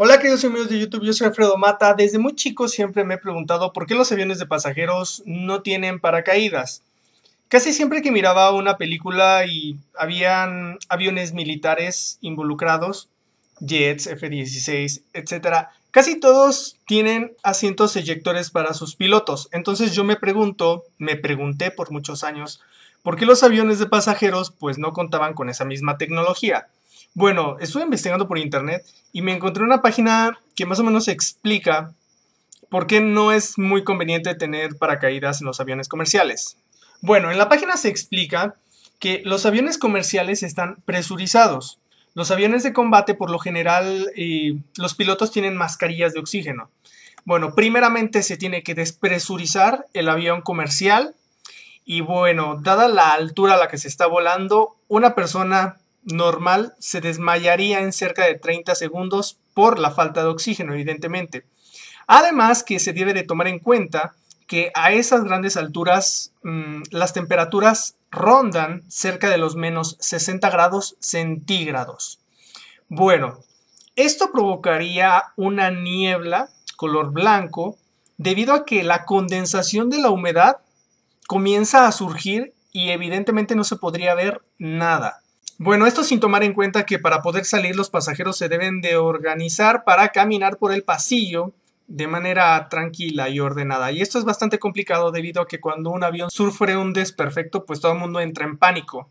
Hola queridos amigos de YouTube, yo soy Alfredo Mata. Desde muy chico siempre me he preguntado por qué los aviones de pasajeros no tienen paracaídas. Casi siempre que miraba una película y habían aviones militares involucrados, jets, F-16, etc., casi todos tienen asientos eyectores para sus pilotos. Entonces yo me pregunto, me pregunté por muchos años, ¿por qué los aviones de pasajeros pues no contaban con esa misma tecnología? Bueno, estuve investigando por internet y me encontré una página que más o menos explica por qué no es muy conveniente tener paracaídas en los aviones comerciales. Bueno, en la página se explica que los aviones comerciales están presurizados. Los aviones de combate, por lo general, eh, los pilotos tienen mascarillas de oxígeno. Bueno, primeramente se tiene que despresurizar el avión comercial y bueno, dada la altura a la que se está volando, una persona normal se desmayaría en cerca de 30 segundos por la falta de oxígeno, evidentemente. Además que se debe de tomar en cuenta que a esas grandes alturas mm, las temperaturas rondan cerca de los menos 60 grados centígrados. Bueno, esto provocaría una niebla color blanco debido a que la condensación de la humedad comienza a surgir y evidentemente no se podría ver nada. Bueno, esto sin tomar en cuenta que para poder salir los pasajeros se deben de organizar para caminar por el pasillo de manera tranquila y ordenada. Y esto es bastante complicado debido a que cuando un avión sufre un desperfecto, pues todo el mundo entra en pánico.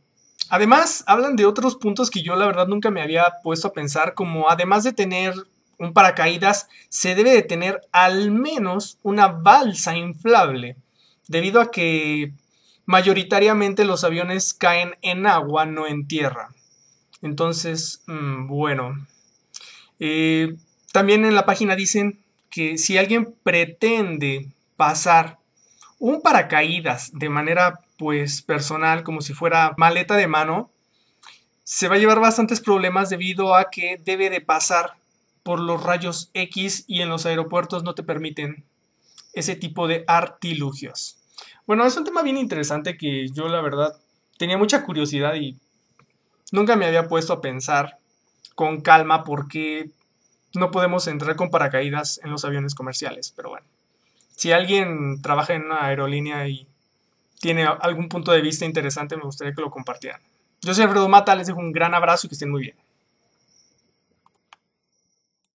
Además, hablan de otros puntos que yo la verdad nunca me había puesto a pensar, como además de tener un paracaídas, se debe de tener al menos una balsa inflable, debido a que mayoritariamente los aviones caen en agua, no en tierra. Entonces, mm, bueno. Eh, también en la página dicen que si alguien pretende pasar un paracaídas de manera pues personal, como si fuera maleta de mano, se va a llevar bastantes problemas debido a que debe de pasar por los rayos X y en los aeropuertos no te permiten ese tipo de artilugios. Bueno, es un tema bien interesante que yo la verdad tenía mucha curiosidad y nunca me había puesto a pensar con calma por qué no podemos entrar con paracaídas en los aviones comerciales. Pero bueno, si alguien trabaja en una aerolínea y tiene algún punto de vista interesante, me gustaría que lo compartieran. Yo soy Alfredo Mata, les dejo un gran abrazo y que estén muy bien.